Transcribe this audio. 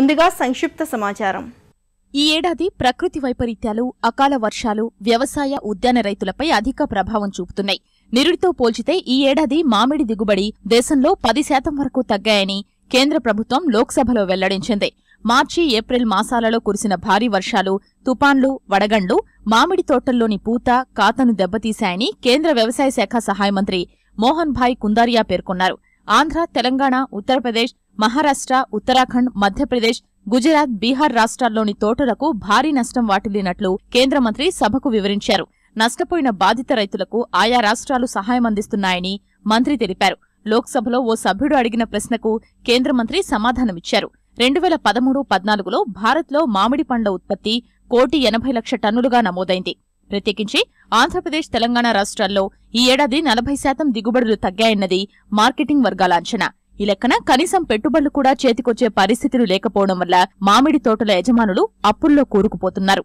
ముందుగా సంక్షిప్త సమాచారం ఈ ఏడాది ప్రకృతి వైపరీత్యాలు అకాల వర్షాలు వ్యవసాయ ఉద్యాన రైతులపై అధిక ప్రభావం చూపుతున్నాయి నిరుడితో పోల్చితే ఈ ఏడాది మామిడి దిగుబడి దేశంలో పది శాతం వరకు తగ్గాయని కేంద్ర ప్రభుత్వం లోక్సభలో వెల్లడించింది మార్చి ఏప్రిల్ మాసాలలో కురిసిన భారీ వర్షాలు తుపాన్లు వడగండ్లు మామిడి తోటల్లోని పూత కాతను దెబ్బతీశాయని కేంద్ర వ్యవసాయ శాఖ సహాయ మంత్రి మోహన్ భాయ్ కుందారియా పేర్కొన్నారు ఆంధ్ర తెలంగాణ ఉత్తరప్రదేశ్ మహారాష్ట్ర ఉత్తరాఖండ్ మధ్యప్రదేశ్ గుజరాత్ బీహార్ రాష్ట్రాల్లోని తోటలకు భారీ నష్టం వాటిల్లినట్లు కేంద్ర మంత్రి సభకు వివరించారు నష్టపోయిన బాధిత రైతులకు ఆయా రాష్ట్రాలు సహాయం అందిస్తున్నాయని మంత్రి తెలిపారు లోక్సభలో ఓ సభ్యుడు అడిగిన ప్రశ్నకు కేంద్ర మంత్రి సమాధానమిచ్చారు రెండు వేల పదమూడు పద్నాలుగులో భారత్లో మామిడి పండ్ల ఉత్పత్తి కోటి ఎనభై లక్ష టన్నులుగా నమోదైంది ప్రత్యేకించి ఆంధ్రప్రదేశ్ తెలంగాణ రాష్ట్రాల్లో ఈ ఏడాది నలభై శాతం దిగుబడులు తగ్గాయన్నది మార్కెటింగ్ వర్గాల అంచనా ఈ లెక్కన కనీసం పెట్టుబడులు కూడా చేతికొచ్చే పరిస్థితులు లేకపోవడం వల్ల మామిడి తోటల యజమానులు అప్పుల్లో కూరుకుపోతున్నారు